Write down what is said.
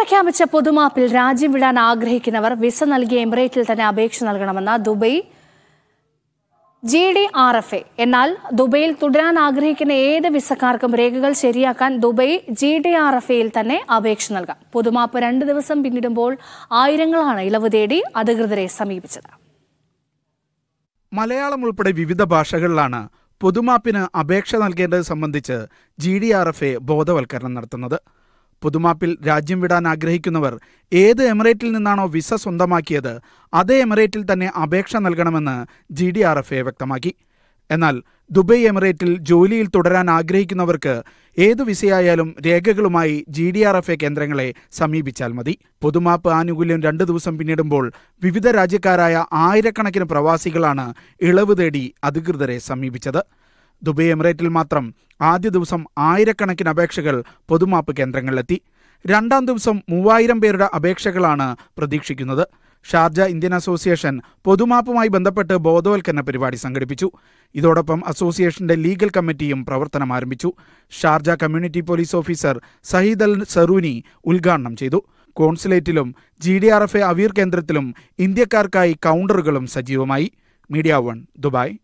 പ്രഖ്യാപിച്ച പൊതുമാപ്പിൽ രാജ്യം വിടാൻ ആഗ്രഹിക്കുന്നവർ വിസ നൽകിയ എമിറേറ്റിൽ തന്നെ അപേക്ഷ നൽകണമെന്ന് Dubai G D R F A എന്നാൽ ദുബൈയിൽ തുടരാൻ ആഗ്രഹിക്കുന്ന ഏത് വിസക്കാർക്കും രേഖകൾ ശരിയാക്കാൻ Dubai G D R F എയിൽ തന്നെ അപേക്ഷ നൽകാം പൊതുമാപ്പ് രണ്ട് ദിവസം പിന്നിടുമ്പോൾ ആയിരങ്ങളാണ് ഇളവ് തേടി അധികൃതരെ സമീപിച്ചത് മലയാളം ഉൾപ്പെടെ വിവിധ ഭാഷകളിലാണ് പൊതുമാപ്പിന് അപേക്ഷ നൽകേണ്ടത് സംബന്ധിച്ച് G D R F A ബോധവൽക്കരണം നടത്തുന്നത് പുതുമാപ്പിൽ രാജ്യം വിടാൻ ആഗ്രഹിക്കുന്നവർ ഏത് എമിറേറ്റിൽ നിന്നാണോ വിസ സ്വന്തമാക്കിയത് അതേ എമിറേറ്റിൽ തന്നെ അപേക്ഷ നൽകണമെന്ന് G D R F A വ്യക്തമാക്കി എന്നാൽ ദുബൈ എമിറേറ്റിൽ ജോലിയിൽ തുടരാൻ ആഗ്രഹിക്കുന്നവർക്ക് ഏതു വിസയായാലും രേഖകളുമായി G D R F A കേന്ദ്രങ്ങളെ സമീപിച്ചാൽ മതി പുതുമാപ്പ് ആനുകൂല്യം രണ്ടു ദിവസം പിന്നിടുമ്പോൾ വിവിധ രാജ്യക്കാരായ ആയിരക്കണക്കിന് പ്രവാസികളാണ് ഇളവ് തേടി അധികൃതരെ സമീപിച്ചത് ദുബൈ എമിറേറ്റിൽ മാത്രം ആദ്യ ദിവസം ആയിരക്കണക്കിന് അപേക്ഷകൾ പൊതുമാപ്പ് കേന്ദ്രങ്ങളിലെത്തി രണ്ടാം ദിവസം മൂവായിരം പേരുടെ അപേക്ഷകളാണ് പ്രതീക്ഷിക്കുന്നത് ഷാർജ ഇന്ത്യൻ അസോസിയേഷൻ പൊതുമാപ്പുമായി ബന്ധപ്പെട്ട് ബോധവൽക്കരണ പരിപാടി സംഘടിപ്പിച്ചു ഇതോടൊപ്പം അസോസിയേഷന്റെ ലീഗൽ കമ്മിറ്റിയും പ്രവർത്തനം ആരംഭിച്ചു Sharjah community police officer Saheed Al Zarooni ഉദ്ഘാടനം ചെയ്തു കോൺസുലേറ്റിലും G D R F A Aweer കേന്ദ്രത്തിലും ഇന്ത്യക്കാർക്കായി കൗണ്ടറുകളും സജീവമായി മീഡിയ വൺ ദുബായ്